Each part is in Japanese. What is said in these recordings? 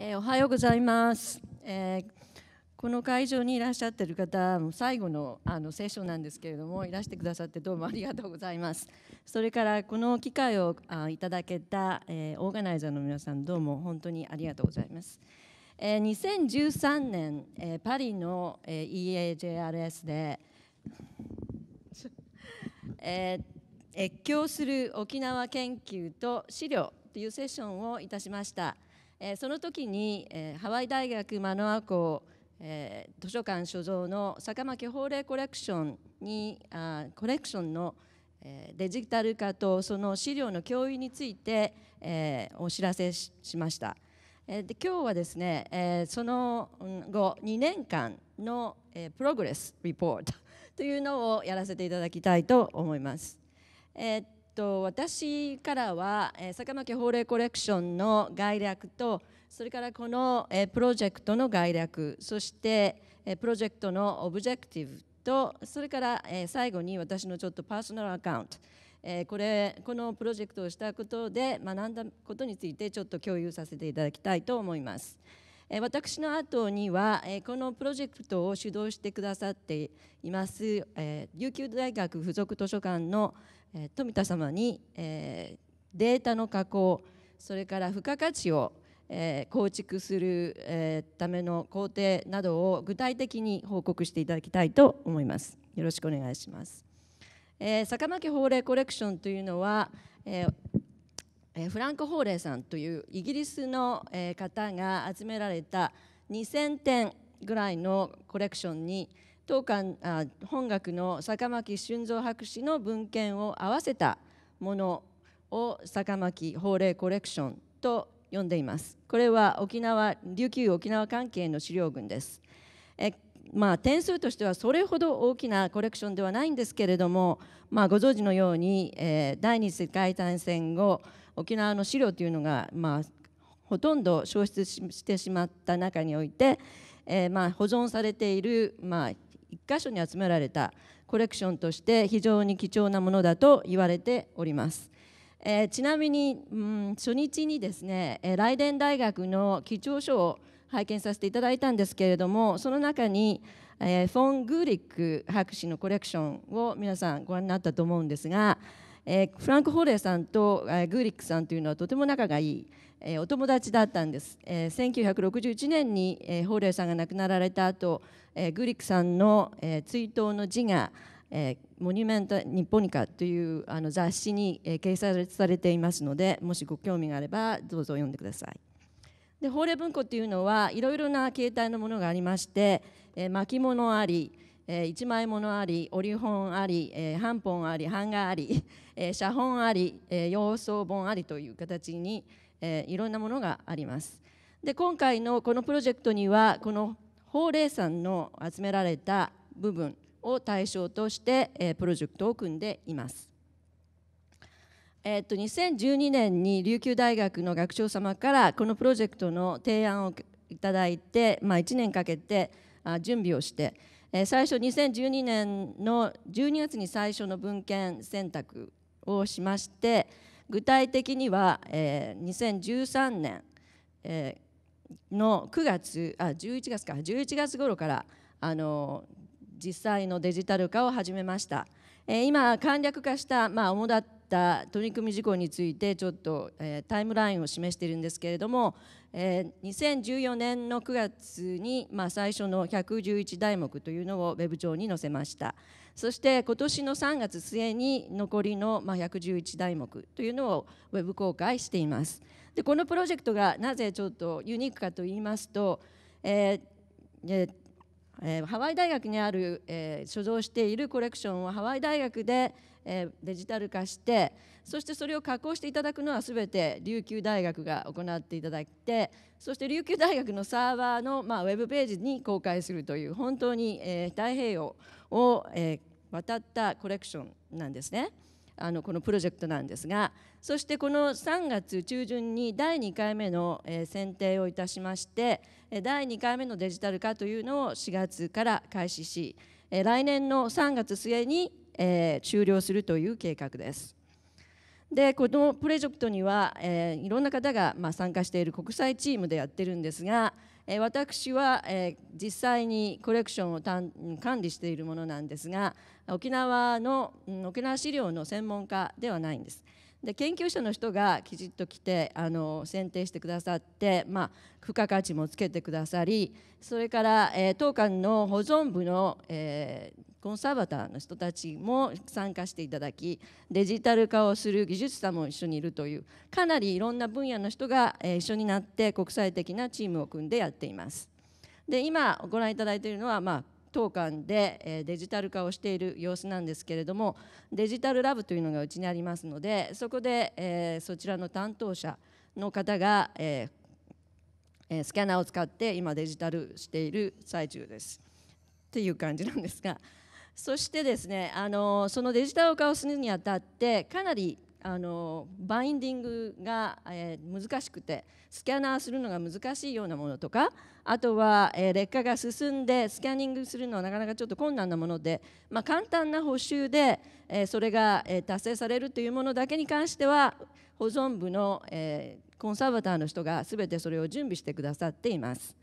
えー、おはようございます、えー、この会場にいらっしゃってる方も最後のあの聖書なんですけれどもいらしてくださってどうもありがとうございますそれからこの機会をあいただけた、えー、オーガナイザーの皆さんどうも本当にありがとうございます、え2013年、えパリの、え EAJRS でえ越境する沖縄研究と資料というセッションをいたしました。えー、その時に、えー、ハワイ大学マノア校、えー、図書館所蔵の坂巻法令コレクションにあコレクションの、えー、デジタル化とその資料の共有について、えー、お知らせしました。えー、で今日はですね、えー、その後2年間の、えー、プログレスリポートというのをやらせていただきたいと思います。えーと私からは、えー、坂巻法令コレクションの概略とそれからこの、えー、プロジェクトの概略そして、えー、プロジェクトのオブジェクティブとそれから、えー、最後に私のちょっとパーソナルアカウント、えー、これこのプロジェクトをしたことで学んだことについてちょっと共有させていただきたいと思います。私の後にはこのプロジェクトを主導してくださっています琉球大学附属図書館の富田様に、データの加工それから付加価値を、構築する、ための工程などを具体的に報告していただきたいと思います。よろしくお願いします。坂巻法令コレクションというのは、フランク・法令さんというイギリスの方が集められた2000点ぐらいのコレクションに、当館あ本学の坂巻俊三博士の文献を合わせたものを坂巻法令コレクションと呼んでいます。これは沖縄琉球沖縄関係の資料群です。えまあ、点数としてはそれほど大きなコレクションではないんですけれども、まあ、ご存知のように、えー、第二次世界大戦後沖縄の資料というのが、まあ、ほとんど消失してしまった中において、えー、まあ保存されている、まあ、1箇所に集められたコレクションとして非常に貴重なものだと言われております。えー、ちなみに、うん、初日にですね、えー、ライデン大学の記帳書を拝見させていただいたんですけれどもその中に、えー、フォン・グーリック博士のコレクションを皆さんご覧になったと思うんですがえー、フランク・ホーレーさんと、えー、グーリックさんというのはとても仲がいい、えー、お友達だったんです、えー、1961年に、えー、ホレーさんが亡くなられた後、えー、グーリックさんの、えー、追悼の字がえー、モニュメント・ニッポニカというあの雑誌に、えー、掲載されていますのでもしご興味があればどうぞ読んでください。で法令文庫っていうのはいろいろな形態のものがありまして、えー、巻物あり、えー、一枚物あり折本あり、えー、半本あり版画あり、えー、写本あり、えー、洋装本ありという形に、えー、いろんなものがあります。で今回のこのプロジェクトにはこの法令山の集められた部分を対象として、えー、プロジェクトを組んでいます。えー、っと2012年に琉球大学の学長様からこのプロジェクトの提案をいただいて、まあ、1年かけて準備をして。最初2012年の12月に最初の文献選択をしまして具体的には、2013年、の9月あ11月か11月頃からあの実際のデジタル化を始めました、今簡略化した、まあ、主だった取り組み事項についてちょっと、えー、タイムラインを示しているんですけれども、えー、2014年の9月に、まあ、最初の111題目というのをウェブ上に載せましたそして今年の3月末に残りの、まあ、111題目というのをウェブ公開していますでこのプロジェクトがなぜちょっとユニークかと言いますと、えーえーえー、ハワイ大学にある、えー、所蔵しているコレクションをハワイ大学で、えデジタル化してそしてそれを加工していただくのは全て琉球大学が行っていただいてそして琉球大学のサーバーの、まウェブページに公開するという本当に、え太平洋を、え渡ったコレクションなんですね。あのこのプロジェクトなんですがそしてこの3月中旬に第2回目の、え選定をいたしまして第2回目のデジタル化というのを4月から開始し来年の3月末にえー、終了するという計画です。でこのプロジェクトには、えー、いろんな方が、まあ、参加している国際チームでやってるんですが、えー、私は、えー、実際にコレクションを管理しているものなんですが沖縄の、うん、沖縄資料の専門家ではないんです。で研究者の人がきちっと来てあの選定してくださって、まあ、付加価値もつけてくださりそれから、えー、当館の保存部の、えー、コンサバターの人たちも参加していただきデジタル化をする技術者も一緒にいるというかなりいろんな分野の人が一緒になって国際的なチームを組んでやっています。で今ご覧いただいているのは、まあ、当館でデジタル化をしている様子なんですけれどもデジタルラブというのがうちにありますのでそこで、えそちらの担当者の方が、えスキャナーを使って今デジタルしている最中です。っていう感じなんですがそしてですねあのそのデジタル化をするにあたってかなりあのバインディングが、えー、難しくてスキャナーするのが難しいようなものとかあとは、えー、劣化が進んでスキャニングするのはなかなかちょっと困難なもので、まあ、簡単な補修で、えー、それが、え達成されるというものだけに関しては保存部の、えコンサーバターの人が全てそれを準備してくださっています。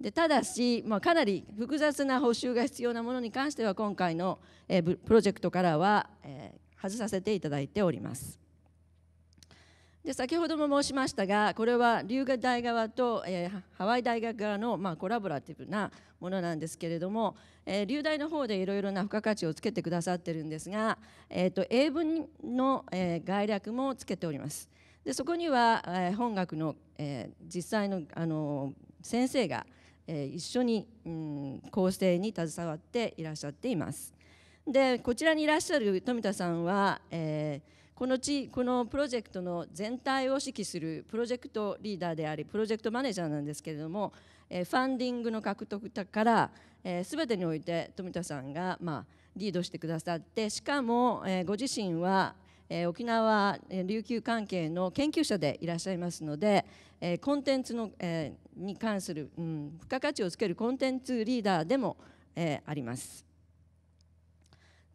でただし、まあ、かなり複雑な補修が必要なものに関しては今回の、えプロジェクトからは、え外させていただいております。で先ほども申しましたがこれは龍河大側と、えー、ハワイ大学側の、まあ、コラボラティブなものなんですけれども、えー、龍大の方でいろいろな付加価値をつけてくださってるんですが、えーと、英文の、えー、概略もつけております。でそこには、えー、本学の、え実際のあの先生が、え一緒に、うん、構成に携わっていらっしゃっています。でこちらにいらっしゃる富田さんは、えこの地このプロジェクトの全体を指揮するプロジェクトリーダーでありプロジェクトマネージャーなんですけれども、えファンディングの獲得から、えー、全てにおいて富田さんが、まあ、リードしてくださってしかも、えご自身はえー、沖縄琉球関係の研究者でいらっしゃいますので、えー、コンテンツの、えー、に関する、うん、付加価値をつけるコンテンツリーダーでも、えー、あります。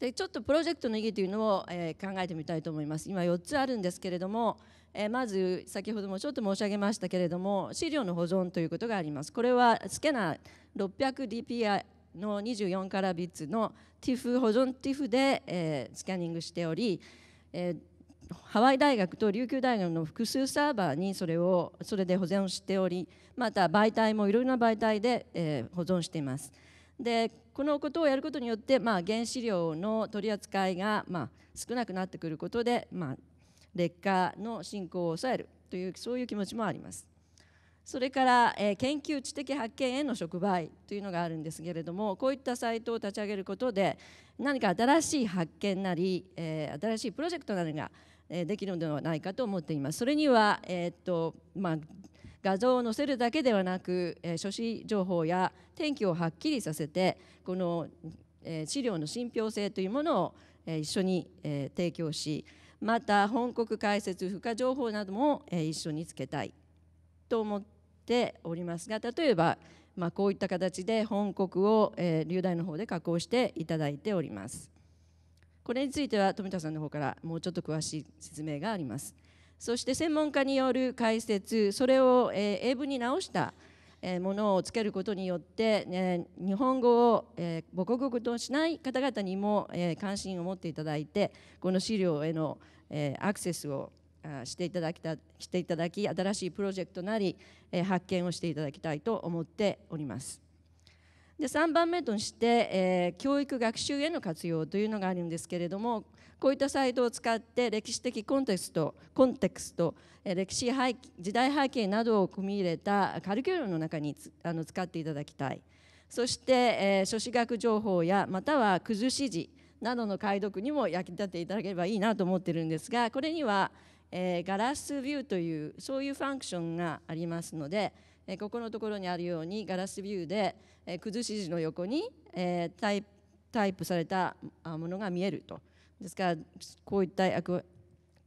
でちょっとプロジェクトの意義というのを、えー、考えてみたいと思います。今4つあるんですけれども、えー、まず先ほどもちょっと申し上げましたけれども資料の保存ということがあります。これはスケナー 600dpi の24カラビッツの TIFF 保存 TIFF で、えー、スキャニングしておりえー、ハワイ大学と琉球大学の複数サーバーにそれをそれで保存しておりまた媒体もいろいろな媒体で、えー、保存しています。でこのことをやることによって、まあ、原子量の取り扱いが、まあ、少なくなってくることで、まあ、劣化の進行を抑えるというそういう気持ちもあります。それから、え研究知的発見への触媒というのがあるんですけれどもこういったサイトを立ち上げることで何か新しい発見なり、え新しいプロジェクトなどがえできるのではないかと思っています。それには、えっとまあ画像を載せるだけではなく、えー、書誌情報や天気をはっきりさせてこの、えー、資料の信憑性というものを、えー、一緒に、えー、提供しまた本国解説付加情報なども、えー、一緒につけたいと思っておりますが例えば、まあ、こういった形で本国を、えー、流大の方で加工していただいておりますこれについては富田さんの方からもうちょっと詳しい説明がありますそして専門家による解説それを、えー、英文に直したものをつけることによって、ね、日本語を母国語としない方々にも関心を持っていただいてこの資料へのアクセスをしていただきたしていただき新しいプロジェクトなり発見をしていただきたいと思っております。で3番目として、え教育学習への活用というのがあるんですけれどもこういったサイトを使って歴史的コンテストコンテクスト、え歴史背時代背景などを組み入れたカリキュラムの中にあの使っていただきたいそして、え書士学情報やまたは崩し字などの解読にも役立てていただければいいなと思ってるんですがこれには、えガラスビューというそういうファンクションがありますので、えここのところにあるようにガラスビューで、え崩し字の横に、えタイタイプされたものが見えるとですからこういった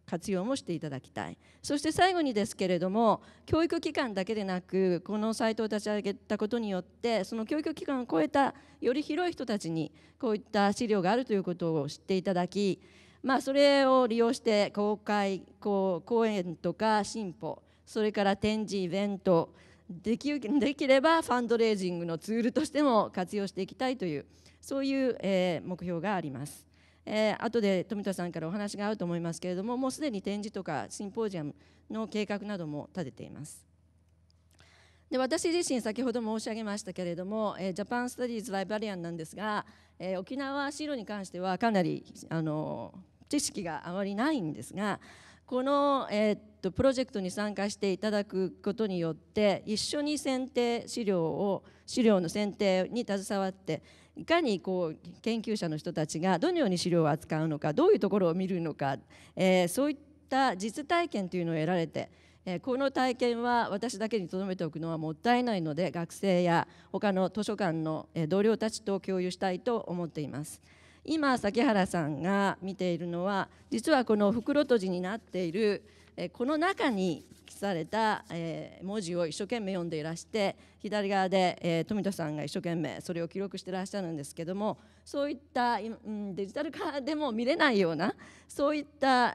活用もしていただきたいそして最後にですけれども教育機関だけでなくこのサイトを立ち上げたことによってその教育機関を超えたより広い人たちにこういった資料があるということを知っていただきまあ、それを利用して公開公演とか進歩それから展示イベントできできればファンドレイジングのツールとしても活用していきたいというそういう、えー、目標があります。えー、後で富田さんからお話があると思いますけれどももうすでに展示とかシンポジアムの計画なども立てています。で私自身先ほど申し上げましたけれども、えー、ジャパン・スタディーズ・ライバリアンなんですが、えー、沖縄進ロに関してはかなりあの知識があまりないんですがこの、えー、っとプロジェクトに参加していただくことによって一緒に選定資料を資料の選定に携わっていかにこう研究者の人たちがどのように資料を扱うのかどういうところを見るのか、えー、そういった実体験というのを得られて、えこの体験は私だけにとどめておくのはもったいないので学生や他の図書館の同僚たちと共有したいと思っています。今崎原さんが見ているのは実はこの袋とじになっているこの中に記された文字を一生懸命読んでいらして左側で富田さんが一生懸命それを記録してらっしゃるんですけどもそういったデジタル化でも見れないようなそういった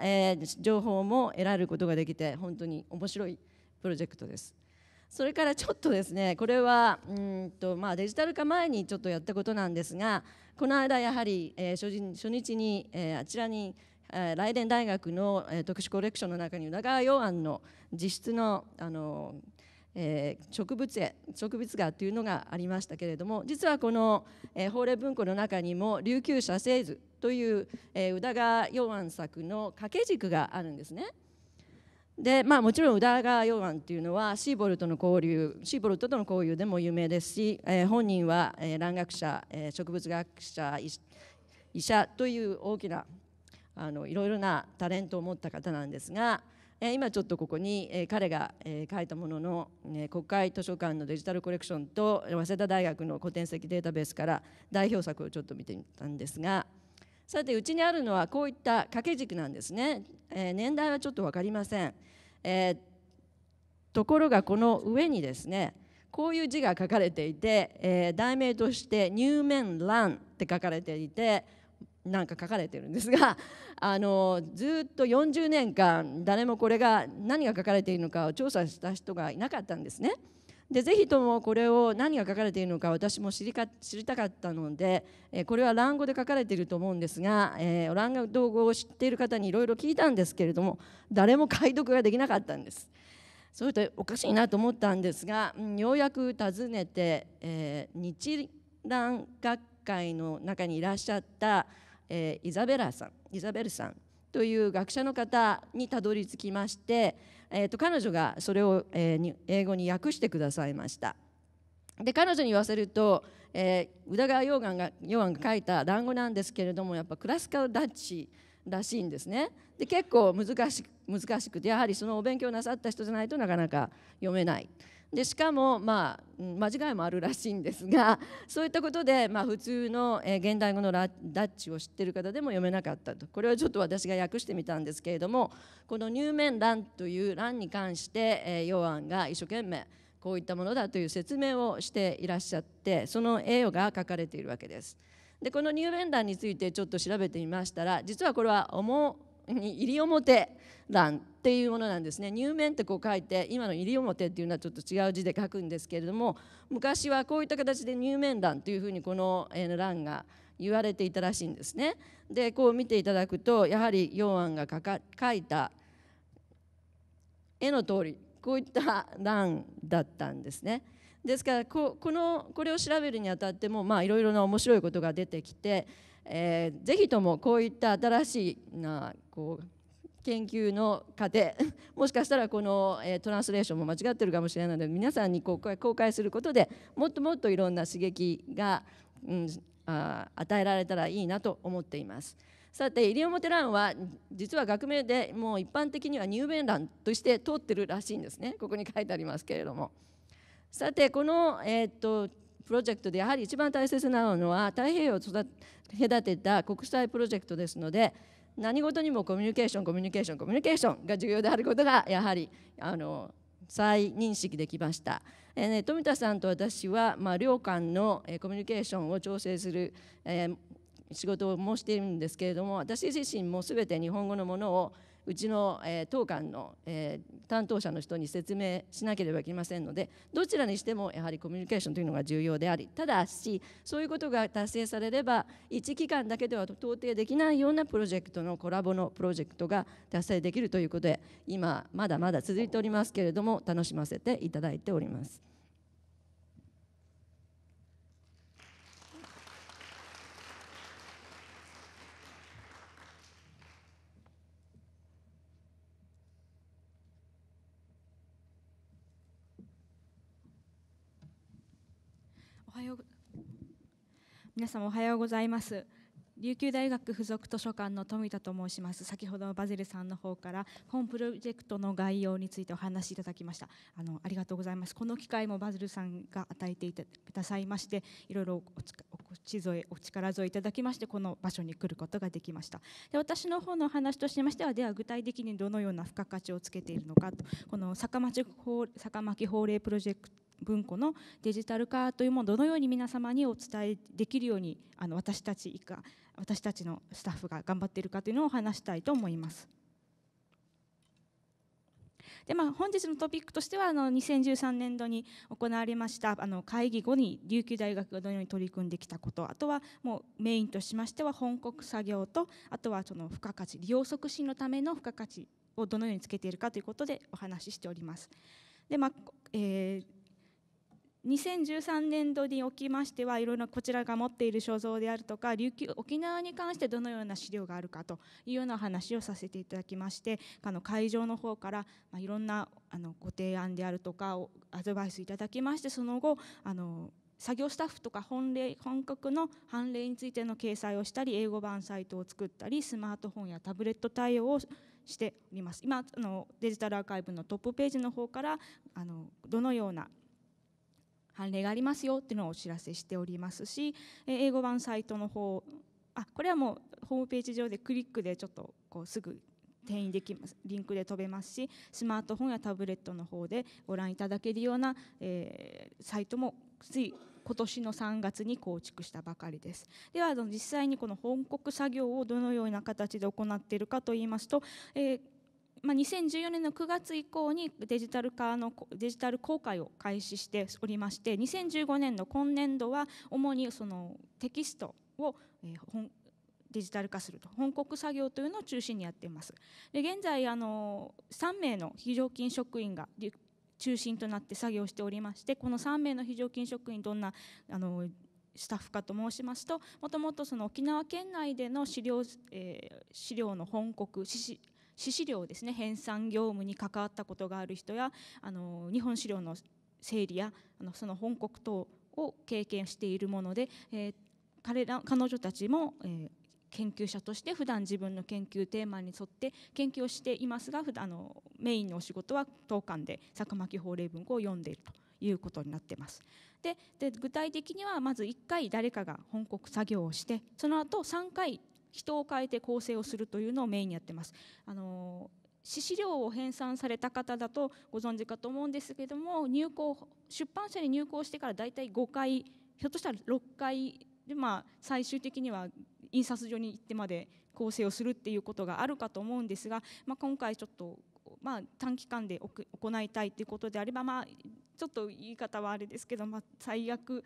情報も得られることができて本当に面白いプロジェクトです。それからちょっとですねこれはうんと、まあ、デジタル化前にちょっとやったことなんですがこの間やはり、えー、初日に、えー、あちらに、えー、ライデン大学の、えー、特殊コレクションの中に宇田川洋案の実質のあの、えー、植物絵植物画というのがありましたけれども実はこの、えー、法令文庫の中にも琉球写生図という、えー、宇田川洋案作の掛け軸があるんですね。でまあ、もちろん宇田川溶岩っていうのはシーボルトの交流シーボルトとの交流でも有名ですし、えー、本人は、え蘭学者、え植物学者医者という大きなあのいろいろなタレントを持った方なんですが、えー、今ちょっとここに、えー、彼が、え書いたものの、え国会図書館のデジタルコレクションと早稲田大学の古典籍データベースから代表作をちょっと見てみたんですが。さてうちにあるのはこういった掛け軸なんですね、えー、年代はちょっと分かりません、えー、ところがこの上にですねこういう字が書かれていて、えー、題名として「入面欄」って書かれていてなんか書かれてるんですが あのずっと40年間誰もこれが何が書かれているのかを調査した人がいなかったんですね。でぜひともこれを何が書かれているのか私も知りか知りたかったので、えこれはラン語で書かれていると思うんですが、えー、ラン語語を知っている方にいろいろ聞いたんですけれども誰も解読ができなかったんです。それとおかしいなと思ったんですが、ようやく訪ねて、えー、日蘭学会の中にいらっしゃった、えー、イザベラさんイザベルさんという学者の方にたどり着きまして。えー、と彼女がそれを、えー、に英語に訳してくださいました。で彼女に言わせると、えー、宇田川溶岩が溶岩が書いた団子なんですけれどもやっぱクラスカルダッチらしいんですね。で結構難し難しくてやはりそのお勉強なさった人じゃないとなかなか読めない。でしかも、まあ、間違いもあるらしいんですが そういったことで、まあ、普通の、え現代語のラダッチを知ってる方でも読めなかったとこれはちょっと私が訳してみたんですけれどもこの入面欄という欄に関して、えヨアンが一生懸命こういったものだという説明をしていらっしゃってその栄誉が書かれているわけです。でこの入面欄についてちょっと調べてみましたら実はこれはに入表欄っていうものなんですね入面ってこう書いて今の入表っていうのはちょっと違う字で書くんですけれども昔はこういった形で入面欄というふうにこの欄が言われていたらしいんですね。でこう見ていただくとやはり溶庵が書いた絵の通りこういった欄だったんですね。ですからここのこれを調べるにあたってもいろいろな面白いことが出てきてえー、ぜひともこういった新しいなこう研究の過程もしかしたらこの、えトランスレーションも間違ってるかもしれないので皆さんにこう公開することでもっともっといろんな刺激が、うん、あ与えられたらいいなと思っています。さて西表蘭は実は学名でもう一般的には入弁蘭として通ってるらしいんですねここに書いてありますけれどもさてこの、えー、っとプロジェクトでやはり一番大切なのは太平洋を隔てた国際プロジェクトですので何事にもコミュニケーションコミュニケーションコミュニケーションが重要であることがやはりあの再認識できました、えーね、富田さんと私は、まあ、両間の、えコミュニケーションを調整する、えー、仕事もしているんですけれども私自身も全て日本語のものをうちの、えー、当館の、えー、担当者の人に説明しなければいけませんのでどちらにしてもやはりコミュニケーションというのが重要でありただしそういうことが達成されれば一機関だけでは到底できないようなプロジェクトのコラボのプロジェクトが達成できるということで今まだまだ続いておりますけれども楽しませていただいております。はよう皆様おはようございます琉球大学附属図書館の富田と申します先ほどバゼルさんの方から本プロジェクトの概要についてお話しいただきましたあのありがとうございますこの機会もバゼルさんが与えていたくださいましていろいろお口添お力添えいただきましてこの場所に来ることができましたで私の方の話としましてはでは具体的にどのような付加価値をつけているのかとこの坂町法坂巻法令プロジェクト文庫のデジタル化というものをどのように皆様にお伝えできるようにあの私たち以下私たちのスタッフが頑張っているかというのを話したいと思います。でまあ、本日のトピックとしてはあの2013年度に行われましたあの会議後に琉球大学がどのように取り組んできたことあとはもうメインとしましては本国作業とあとはその付加価値利用促進のための付加価値をどのようにつけているかということでお話ししております。でまあえー2013年度におきましてはいろいろこちらが持っている所蔵であるとか琉球沖縄に関してどのような資料があるかというような話をさせていただきましてあの会場の方からいろんなあのご提案であるとかをアドバイスいただきましてその後あの作業スタッフとか本例本国の判例についての掲載をしたり英語版サイトを作ったりスマートフォンやタブレット対応をしております今あのデジタルアーカイブのトップページの方からあのどのような判例がありますよっていうのをお知らせしておりますし英語版サイトの方あこれはもうホームページ上でクリックでちょっとこうすぐ転移できますリンクで飛べますしスマートフォンやタブレットの方でご覧いただけるような、えー、サイトもつい今年の3月に構築したばかりですでは実際にこの報告作業をどのような形で行っているかといいますと、えーまあ、2014年の9月以降にデジタル化のデジタル公開を開始しておりまして2015年の今年度は主にそのテキストを、えデジタル化すると本国作業というのを中心にやっていますで現在あの3名の非常勤職員が中心となって作業しておりましてこの3名の非常勤職員どんなあのスタッフかと申しますともともとその沖縄県内での資料,、えー、資料の本国種資料ですね編纂業務に関わったことがある人やあの日本資料の整理やあのその本国等を経験しているもので、えー、彼ら彼女たちも、えー、研究者として普段自分の研究テーマに沿って研究をしていますが普段あのメインのお仕事は当館で佐久巻法令文庫を読んでいるということになってます。で具体的にはまず1回誰かが本国作業をしてその後3回人を変えて構成をするというのをメインにやってます。あの資料を編纂された方だとご存知かと思うんですけども入稿出版社に入稿してから大体5回ひょっとしたら6回で、まあ、最終的には印刷所に行ってまで構成をするっていうことがあるかと思うんですが、まあ、今回ちょっと、まあ、短期間で行いたいということであれば、まあ、ちょっと言い方はあれですけど、まあ、最悪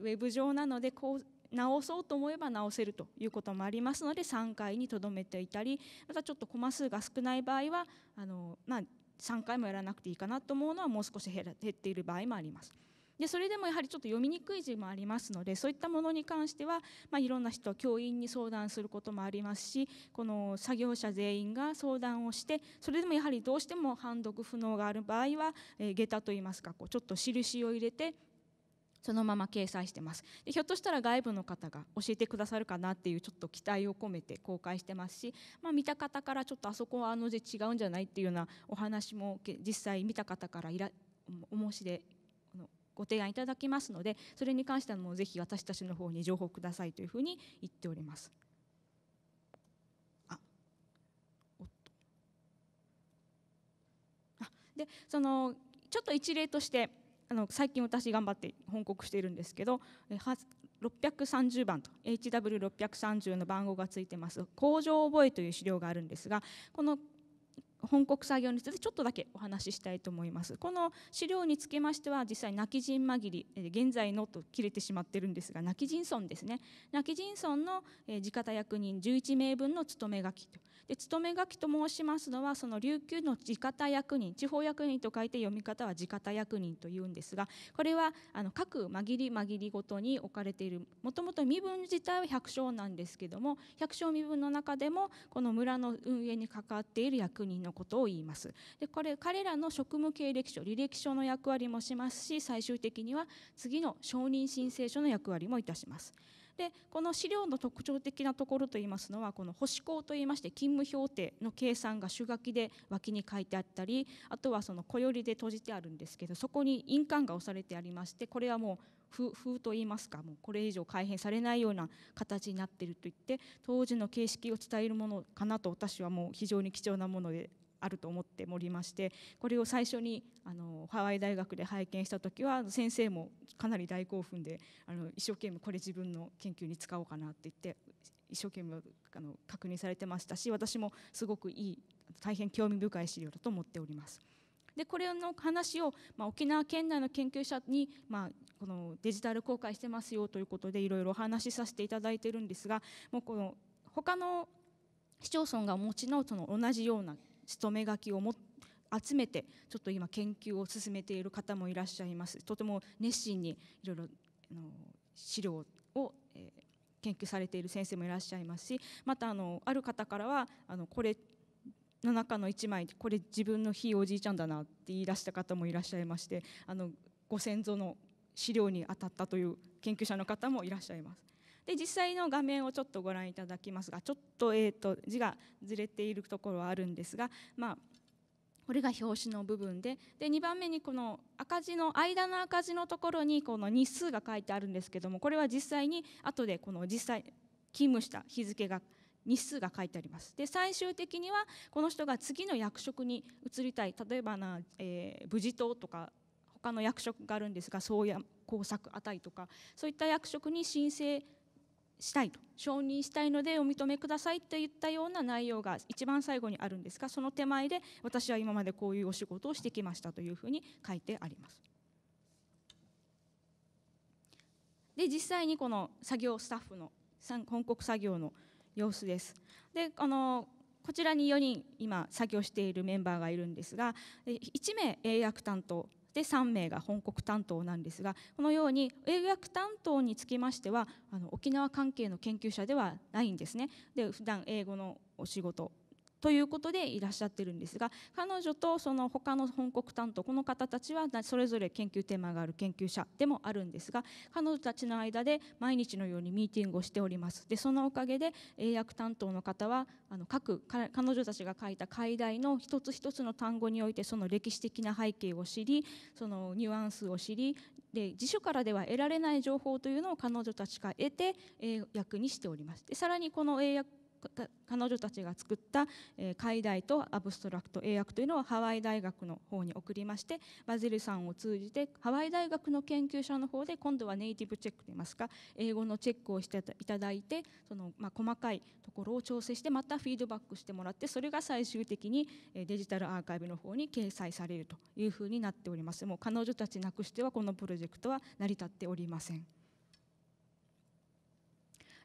ウェブ上なのでこう直そうと思えば直せるということもありますので3回にとどめていたりまたちょっとコマ数が少ない場合はあの、まあ、3回もやらなくていいかなと思うのはもう少し減っている場合もあります。でそれでもやはりちょっと読みにくい字もありますのでそういったものに関しては、まあ、いろんな人教員に相談することもありますしこの作業者全員が相談をしてそれでもやはりどうしても判読不能がある場合は、えー、下駄といいますかこうちょっと印を入れてそのまま掲載してますでひょっとしたら外部の方が教えてくださるかなっていうちょっと期待を込めて公開してますし、まあ、見た方からちょっとあそこはあの字違うんじゃないっていうようなお話も実際見た方からいらお申し出ご提案いただきますのでそれに関してはもうぜひ私たちの方に情報くださいというふうに言っております。あでそのちょっと一例としてあの最近私頑張って報告しているんですけど630番と HW630 の番号がついてます工場覚えという資料があるんですがこの本国作業についてちょっとだけお話ししたいと思います。この資料につきましては実際泣き陣紛り現在のと切れてしまってるんですが泣き人村ですね泣き人村の地方役人11名分の勤め書きとで勤め書きと申しますのはその琉球の地方役人地方役人と書いて読み方は地方役人というんですがこれはあの各紛り紛りごとに置かれているもともと身分自体は百姓なんですけども百姓身分の中でもこの村の運営に関わっている役人のことを言いますでこれ彼らの職務経歴書履歴書の役割もしますし最終的には次の承認申請書の役割もいたしますでこの資料の特徴的なところといいますのはこの保守校といいまして勤務評定の計算が主書きで脇に書いてあったりあとはその小寄りで閉じてあるんですけどそこに印鑑が押されてありましてこれはもう風といいますかもうこれ以上改変されないような形になっているといって当時の形式を伝えるものかなと私はもう非常に貴重なものであると思っておりましてこれを最初にあのハワイ大学で拝見した時は先生もかなり大興奮であの一生懸命これ自分の研究に使おうかなって言って一生懸命あの確認されてましたし私もすごくいい大変興味深い資料だと思っております。でこれの話を、まあ、沖縄県内の研究者に、まあ、このデジタル公開してますよということでいろいろお話しさせていただいてるんですがもうこの他の市町村がお持ちのその同じような勤め書きをも集めてちょっと今研究を進めている方もいらっしゃいますとても熱心にいろいろあの資料を、え研究されている先生もいらっしゃいますしまたあのある方からはあのこれの中の1枚これ自分のひいおじいちゃんだなって言い出した方もいらっしゃいましてあのご先祖の資料に当たったという研究者の方もいらっしゃいます。で実際の画面をちょっとご覧いただきますがちょっと,、えーと、字がずれているところはあるんですが、まあ、これが表紙の部分でで2番目にこの赤字の間の赤字のところにこの日数が書いてあるんですけどもこれは実際に後でこの実際勤務した日付が日数が書いてありますで最終的にはこの人が次の役職に移りたい例えばな、えー、無事党とか他の役職があるんですがそうや工作あたりとかそういった役職に申請したいと承認したいのでお認めくださいといったような内容が一番最後にあるんですがその手前で私は今までこういうお仕事をしてきましたというふうに書いてあります。で実際にこの作業スタッフの本国作業の様子です。であのこちらに4人今作業しているメンバーがいるんですが1名英訳担当して3名が本国担当なんですがこのように英訳担当につきましてはあの沖縄関係の研究者ではないんですね。で普段英語のお仕事ということでいらっしゃってるんですが彼女とその他の本国担当この方たちはそれぞれ研究テーマがある研究者でもあるんですが彼女たちの間で毎日のようにミーティングをしておりますでそのおかげで英訳担当の方はあの各彼女たちが書いた解題の一つ一つの単語においてその歴史的な背景を知りそのニュアンスを知りで辞書からでは得られない情報というのを彼女たちが得て、え訳役にしております。でさらにこの英訳彼女たちが作った、え解題とアブストラクト英訳というのをハワイ大学の方に送りましてバジルさんを通じてハワイ大学の研究者の方で今度はネイティブチェックといいますか英語のチェックをしていただいてその、まあ、細かいところを調整してまたフィードバックしてもらってそれが最終的にデジタルアーカイブの方に掲載されるというふうになっております。もう彼女たちなくしてはこのプロジェクトは成り立っておりません。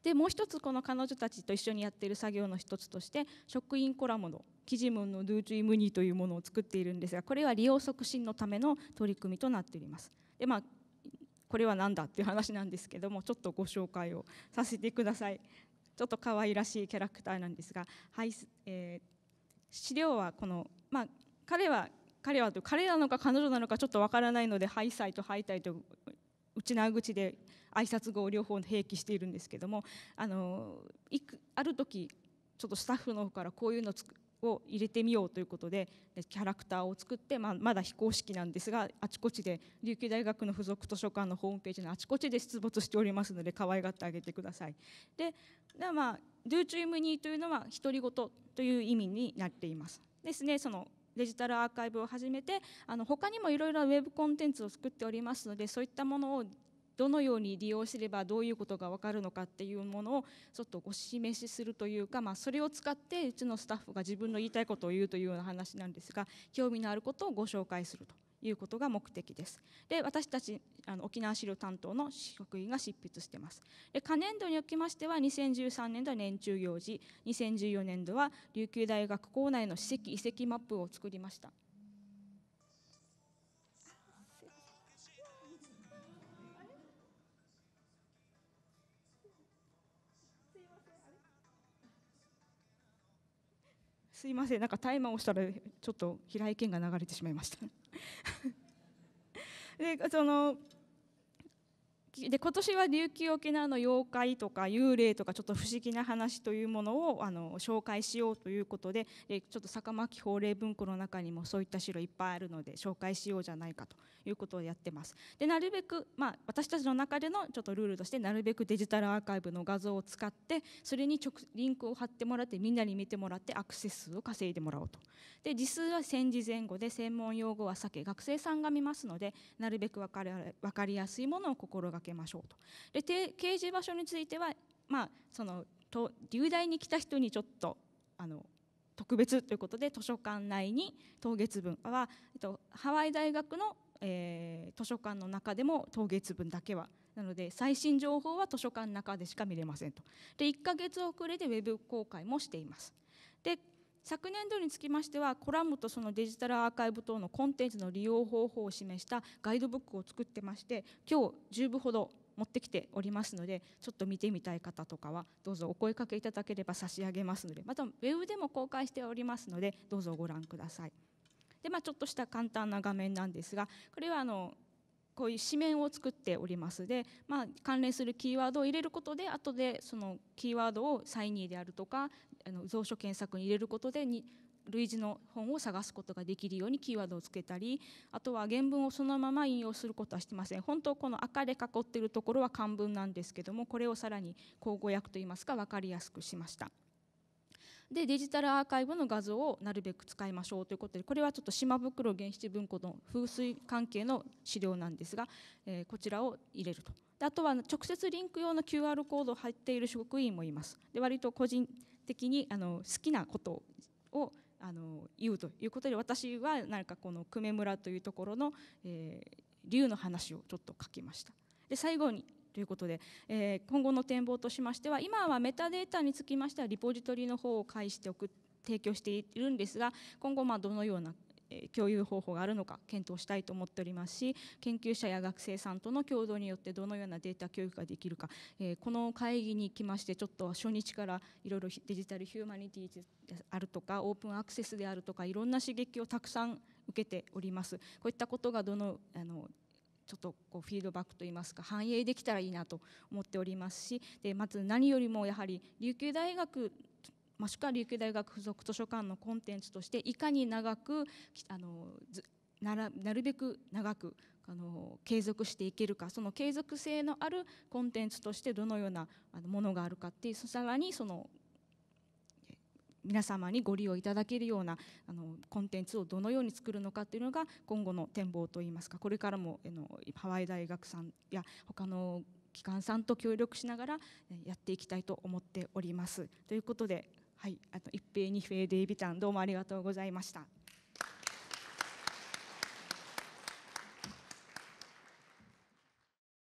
でもう一つこの彼女たちと一緒にやっている作業の一つとして職員コラムのキジムンのドゥーチュイムニーというものを作っているんですがこれは利用促進のための取り組みとなっています。でまあこれは何だっていう話なんですけどもちょっとご紹介をさせてくださいちょっと可愛らしいキャラクターなんですが、はいえー、資料はこの、まあ、彼は彼はと彼なのか彼女なのかちょっとわからないのでハイサイとハイタイと内縄口で挨拶語を両方併記しているんですけどもあのいくある時ちょっとスタッフの方からこういうのを入れてみようということでキャラクターを作って、まあ、まだ非公式なんですがあちこちで琉球大学の付属図書館のホームページのあちこちで出没しておりますので可愛がってあげてください。ででまあ「Do d r e a Me」というのは「独り言」という意味になっています。ですねそのデジタルアーカイブを始めてあの他にもいろいろウェブコンテンツを作っておりますのでそういったものをどのように利用すればどういうことが分かるのかっていうものをちょっとお示しするというか、まあ、それを使ってうちのスタッフが自分の言いたいことを言うというような話なんですが興味のあることをご紹介すると。いうことが目的です。で私たちあの沖縄資料担当の職員が執筆してます。で可年度におきましては2013年度は年中行事2014年度は琉球大学構内の史跡遺跡マップを作りました。すいません、なんかタイマーをしたらちょっと平井堅が流れてしまいましたでそので今年は琉球沖縄の妖怪とか幽霊とかちょっと不思議な話というものをあの紹介しようということででちょっと坂巻法令文庫の中にもそういった資料いっぱいあるので紹介しようじゃないかということをやってますでなるべく、まあ、私たちの中でのちょっとルールとしてなるべくデジタルアーカイブの画像を使ってそれに直リンクを貼ってもらってみんなに見てもらってアクセス数を稼いでもらおうとで時数は戦時前後で専門用語は避け学生さんが見ますのでなるべく分かりやすいものを心がけましょうと。で掲示場所については、まあ、そのと流大に来た人にちょっとあの特別ということで図書館内に当月分は、えっと、ハワイ大学の、えー、図書館の中でも当月分だけはなので最新情報は図書館の中でしか見れませんとで1ヶ月遅れでウェブ公開もしていますで昨年度につきましてはコラムとそのデジタルアーカイブ等のコンテンツの利用方法を示したガイドブックを作ってまして今日10部ほど持ってきておりますのでちょっと見てみたい方とかはどうぞお声かけいただければ差し上げますのでまたウェブでも公開しておりますのでどうぞご覧ください。でまあ、ちょっとした簡単な画面なんですがこれはあのこういう紙面を作っておりますで、まあ、関連するキーワードを入れることで後でそのキーワードをサイニーであるとかあの蔵書検索に入れることでに類似の本を探すことができるようにキーワードをつけたりあとは原文をそのまま引用することはしてません本当この赤で囲っているところは漢文なんですけどもこれをさらに口語訳といいますか分かりやすくしました。でデジタルアーカイブの画像をなるべく使いましょうということでこれはちょっと島袋原始文庫の風水関係の資料なんですが、えー、こちらを入れるとであとは直接リンク用の QR コードを入っている職員もいますで割と個人的にあの好きなことをあの言うということで私はなんかこの久米村というところの、えー、竜の話をちょっと書きましたで最後にということで、えー、今後の展望としましては今はメタデータにつきましてはリポジトリの方を介しておく提供しているんですが今後まどのような共有方法があるのか検討したいと思っておりますし研究者や学生さんとの共同によってどのようなデータ教育ができるか、えー、この会議に来ましてちょっと初日からいろいろデジタルヒューマニティであるとかオープンアクセスであるとかいろんな刺激をたくさん受けております。こういったことがどのあのちょっとこうフィードバックといいますか反映できたらいいなと思っておりますしでまず何よりもやはり琉球大学まあ、主は琉球大学附属図書館のコンテンツとしていかに長くあのならなるべく長くあの継続していけるかその継続性のあるコンテンツとしてどのようなあのものがあるかっていうさらにその皆様にご利用いただけるようなあのコンテンツをどのように作るのかというのが今後の展望といいますかこれからもあのハワイ大学さんや他の機関さんと協力しながらやっていきたいと思っております。ということで、はい、あと一平二平デイビタンどうもありがとうございました。